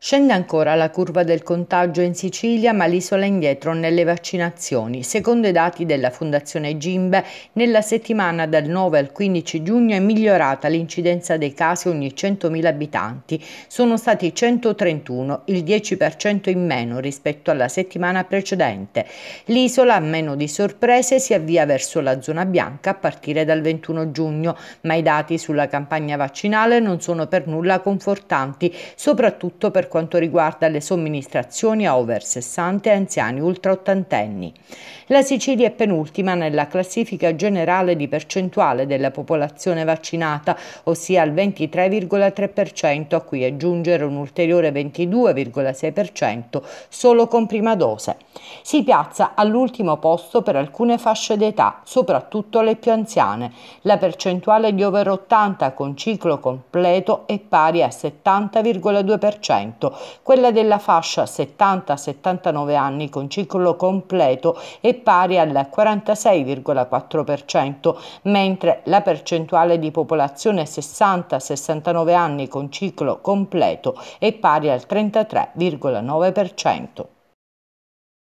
Scende ancora la curva del contagio in Sicilia, ma l'isola è indietro nelle vaccinazioni. Secondo i dati della Fondazione Gimbe, nella settimana dal 9 al 15 giugno è migliorata l'incidenza dei casi ogni 100.000 abitanti. Sono stati 131, il 10% in meno rispetto alla settimana precedente. L'isola, a meno di sorprese, si avvia verso la zona bianca a partire dal 21 giugno, ma i dati sulla campagna vaccinale non sono per nulla confortanti, soprattutto per quanto riguarda le somministrazioni a over 60 e anziani ultra ottantenni. La Sicilia è penultima nella classifica generale di percentuale della popolazione vaccinata, ossia il 23,3%, a cui aggiungere un ulteriore 22,6% solo con prima dose. Si piazza all'ultimo posto per alcune fasce d'età, soprattutto le più anziane. La percentuale di over 80 con ciclo completo è pari a 70,2%. Quella della fascia 70-79 anni con ciclo completo è pari al 46,4%, mentre la percentuale di popolazione 60-69 anni con ciclo completo è pari al 33,9%.